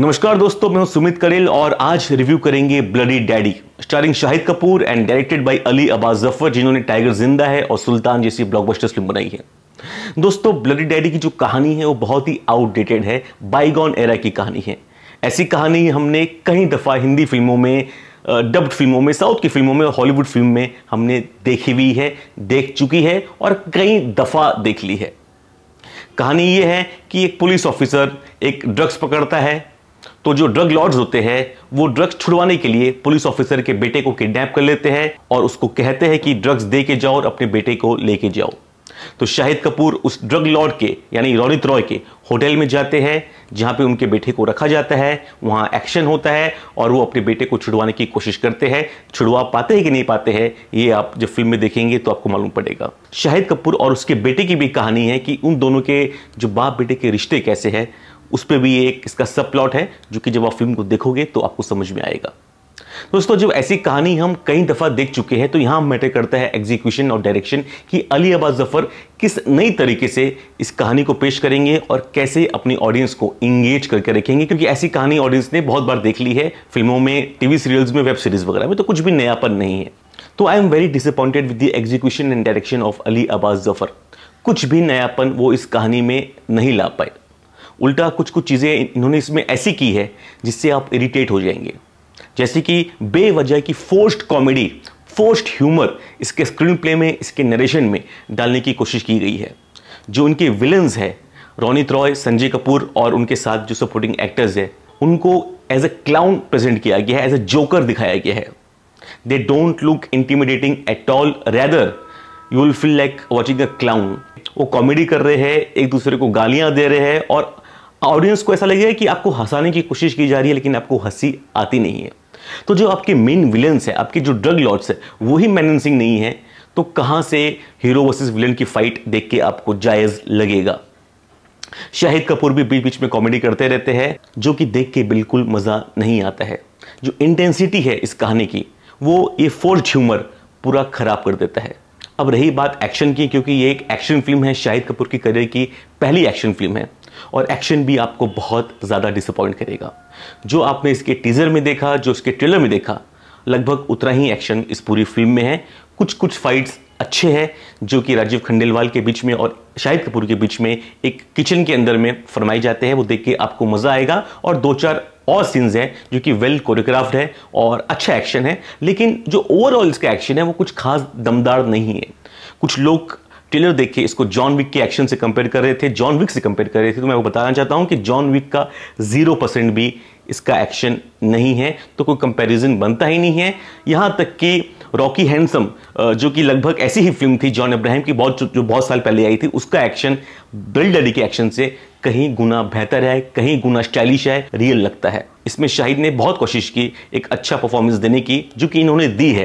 नमस्कार दोस्तों मैं हूं सुमित करेल और आज रिव्यू करेंगे bloody daddy starring Shahid Kapoor and directed by Ali Abbas Zafar जिन्होंने टाइगर जिंदा है और सुल्तान जैसी ब्लॉकबस्टर फिल्म बनाई है दोस्तों ब्लडी डैडी की जो कहानी है वो बहुत ही आउटडेटेड है बाइगॉन एरा की कहानी है ऐसी कहानी हमने कई दफ़ा हिंदी फिल्मों में डब्ड फिल्मों में साउथ की फिल्मों में और हॉलीवुड फिल्म में हमने देखी हुई है देख चुकी है और कई दफ़ा देख ली है कहानी यह है कि एक पुलिस ऑफिसर एक ड्रग्स पकड़ता है तो जो ड्रग लॉर्ड्स होते हैं वो ड्रग्स छुड़वाने के लिए पुलिस ऑफिसर के बेटे को किडनैप कर लेते हैं और उसको कहते हैं कि ड्रग्स दे के जाओ और अपने बेटे को लेके जाओ तो शाहिद कपूर उस ड्रग लॉर्ड के यानी रौनित रॉय के होटल में जाते हैं जहां पे उनके बेटे को रखा जाता है वहां एक्शन होता है और वो अपने बेटे को छुड़वाने की कोशिश करते हैं छुड़वा पाते हैं कि नहीं पाते हैं ये आप जब फिल्म में देखेंगे तो आपको मालूम पड़ेगा शाहिद कपूर और उसके बेटे की भी कहानी है कि उन दोनों के जो बाप बेटे के रिश्ते कैसे हैं उस पर भी एक इसका सब प्लॉट है जो कि जब आप फिल्म को देखोगे तो आपको समझ में आएगा दोस्तों जब ऐसी कहानी हम कई दफा देख चुके हैं तो यहां मैटर करता है एग्जीक्यूशन और डायरेक्शन कि अली अबाज जफर किस नई तरीके से इस कहानी को पेश करेंगे और कैसे अपनी ऑडियंस को इंगेज करके रखेंगे क्योंकि ऐसी कहानी ऑडियंस ने बहुत बार देख ली है फिल्मों में टीवी सीरियल्स में वेब सीरीज वगैरह में तो कुछ भी नयापन नहीं है तो I am very disappointed with the execution and direction of Ali Abbas Zafar कुछ भी नयापन वो इस कहानी में नहीं ला पाए उल्टा कुछ कुछ चीज़ें इन्होंने इसमें ऐसी की है जिससे आप इरिटेट हो जाएंगे जैसे कि बेवजह की फोर्स्ड कॉमेडी फोर्स्ड ह्यूमर इसके स्क्रीन प्ले में इसके नरेशन में डालने की कोशिश की गई है जो उनके विलन्स है रोनित रॉय संजय कपूर और उनके साथ जो सपोर्टिंग एक्टर्स हैं उनको एज अ क्लाउन प्रेजेंट किया गया है एज ए जोकर दिखाया गया है they don't look intimidating at all rather you will feel like watching a clown वो कॉमेडी कर रहे हैं एक दूसरे को गालियां दे रहे हैं और ऑडियंस को ऐसा लगेगा कि आपको हंसाने की कोशिश की जा रही है लेकिन आपको हंसी आती नहीं है तो जो आपके मेन विलन्स है आपके जो ड्रग लॉर्ड्स है वही मैनेंसिंग नहीं है तो कहां से हीरो वर्सेस विलन की फाइट देख के आपको जायज लगेगा शाहिद कपूर भी बीच बीच में कॉमेडी करते रहते हैं जो कि देख के बिल्कुल मज़ा नहीं आता है जो इंटेंसिटी है इस कहानी की वो ये फोर्ज ह्यूमर पूरा ख़राब कर देता है अब रही बात एक्शन की क्योंकि ये एक एक्शन फिल्म है शाहिद कपूर की करियर की पहली एक्शन फिल्म है और एक्शन भी आपको बहुत ज़्यादा डिसअपॉइंट करेगा जो आपने इसके टीज़र में देखा जो इसके ट्रेलर में देखा लगभग उतना ही एक्शन इस पूरी फिल्म में है कुछ कुछ फाइट्स अच्छे हैं जो कि राजीव खंडेलवाल के बीच में और शाहिद कपूर के बीच में एक किचन के अंदर में फरमाए जाते हैं वो देख के आपको मज़ा आएगा और दो चार और सीन्स हैं जो कि वेल कोरियोग्राफ्ड है और अच्छा एक्शन है लेकिन जो ओवरऑल इसका एक्शन है वो कुछ खास दमदार नहीं है कुछ लोग ट्रेलर देख के इसको जॉन विक के एक्शन से कंपेयर कर रहे थे जॉन विक से कंपेयर कर रहे थे तो मैं वो बताना चाहता हूँ कि जॉन विक का जीरो परसेंट भी इसका एक्शन नहीं है तो कोई कंपैरिजन बनता ही नहीं है यहाँ तक कि रॉकी हैंडसम जो कि लगभग ऐसी ही फिल्म थी जॉन अब्राहम की बहुत जो बहुत साल पहले आई थी उसका एक्शन बिल डडी के एक्शन से कहीं गुना बेहतर है कहीं गुना स्टाइलिश है रियल लगता है इसमें शाहिद ने बहुत कोशिश की एक अच्छा परफॉर्मेंस देने की जो कि इन्होंने दी है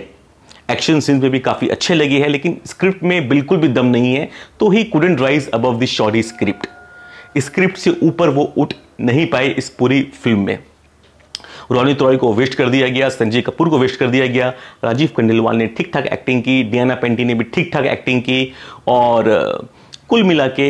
एक्शन सीन में भी काफ़ी अच्छे लगे हैं लेकिन स्क्रिप्ट में बिल्कुल भी दम नहीं है तो he couldn't rise above the shoddy script script से ऊपर वो उठ नहीं पाए इस पूरी फिल्म में रोनी त्रॉय को वेस्ट कर दिया गया संजय कपूर को वेस्ट कर दिया गया राजीव खंडेलवाल ने ठीक ठाक एक्टिंग की डियाना पेंटी ने भी ठीक ठाक एक्टिंग की और कुल मिला के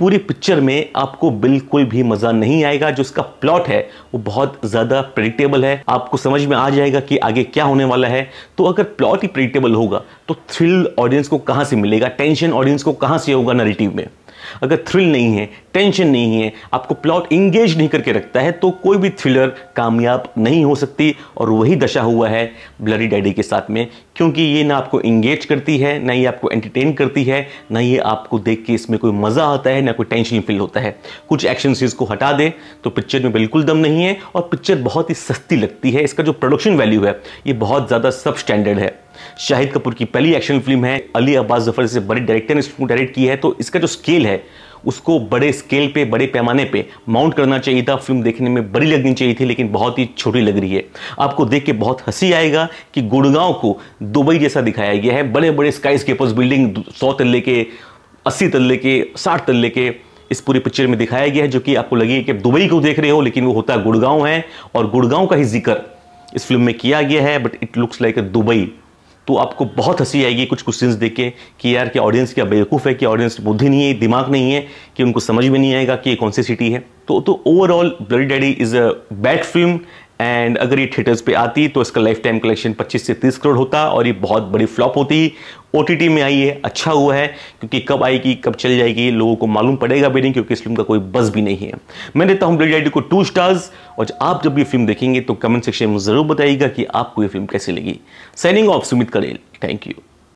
पूरी पिक्चर में आपको बिल्कुल भी मजा नहीं आएगा जो इसका प्लॉट है वो बहुत ज्यादा प्रेडिक्टेबल है आपको समझ में आ जाएगा कि आगे क्या होने वाला है तो अगर प्लॉट ही प्रेडिक्टेबल होगा तो थ्रिल ऑडियंस को कहां से मिलेगा टेंशन ऑडियंस को कहां से होगा नरेटिव में अगर थ्रिल नहीं है टेंशन नहीं है आपको प्लॉट इंगेज नहीं करके रखता है तो कोई भी थ्रिलर कामयाब नहीं हो सकती और वही दशा हुआ है ब्लडी डैडी के साथ में क्योंकि ये ना आपको इंगेज करती है ना ये आपको एंटरटेन करती है ना ये आपको देख के इसमें कोई मज़ा आता है ना कोई टेंशन फील होता है कुछ एक्शन सीज को हटा दें तो पिक्चर में बिल्कुल दम नहीं है और पिक्चर बहुत ही सस्ती लगती है इसका जो प्रोडक्शन वैल्यू है ये बहुत ज़्यादा सब स्टैंडर्ड है शाहिद कपूर की पहली एक्शन फिल्म है अली अब्बास जफर से बड़े डायरेक्टर ने इसको डायरेक्ट की है तो इसका जो स्केल है उसको बड़े स्केल पे बड़े पैमाने पे माउंट करना चाहिए था फिल्म देखने में बड़ी लगनी चाहिए थी लेकिन बहुत ही छोटी लग रही है आपको देख के बहुत हंसी आएगा कि गुड़गांव को दुबई जैसा दिखाया गया है बड़े बड़े स्काई स्केपर्स बिल्डिंग सौ तल्ले के अस्सी तल्ले के साठ तल्ले के इस पूरी पिक्चर में दिखाया गया है जो कि आपको लगे कि दुबई को देख रहे हो लेकिन वो होता है गुड़गांव है और गुड़गांव का ही जिक्र इस फिल्म में किया गया है but it looks like a Dubai तो आपको बहुत हंसी आएगी कुछ क्वेश्चन देख के कि यार क्या ऑडियंस क्या बेवकूफ़ है कि ऑडियंस बुद्धि नहीं है दिमाग नहीं है कि उनको समझ में नहीं आएगा कि ये कौन सी सिटी है तो तो overall bloody daddy is a bad film and अगर ये थिएटर्स पे आती तो इसका लाइफ टाइम कलेक्शन 25 से 30 करोड़ होता और ये बहुत बड़ी फ्लॉप होती ओ में आई है अच्छा हुआ है क्योंकि कब आएगी कब चल जाएगी लोगों को मालूम पड़ेगा भी नहीं क्योंकि इस फिल्म का कोई बस भी नहीं है मैं देता हूँ ब्लेड को टू स्टार्स और आप जब ये फिल्म देखेंगे तो कमेंट सेक्शन में ज़रूर बताइएगा कि आपको ये फिल्म कैसी लगी साइनिंग ऑफ सुमित करेल थैंक यू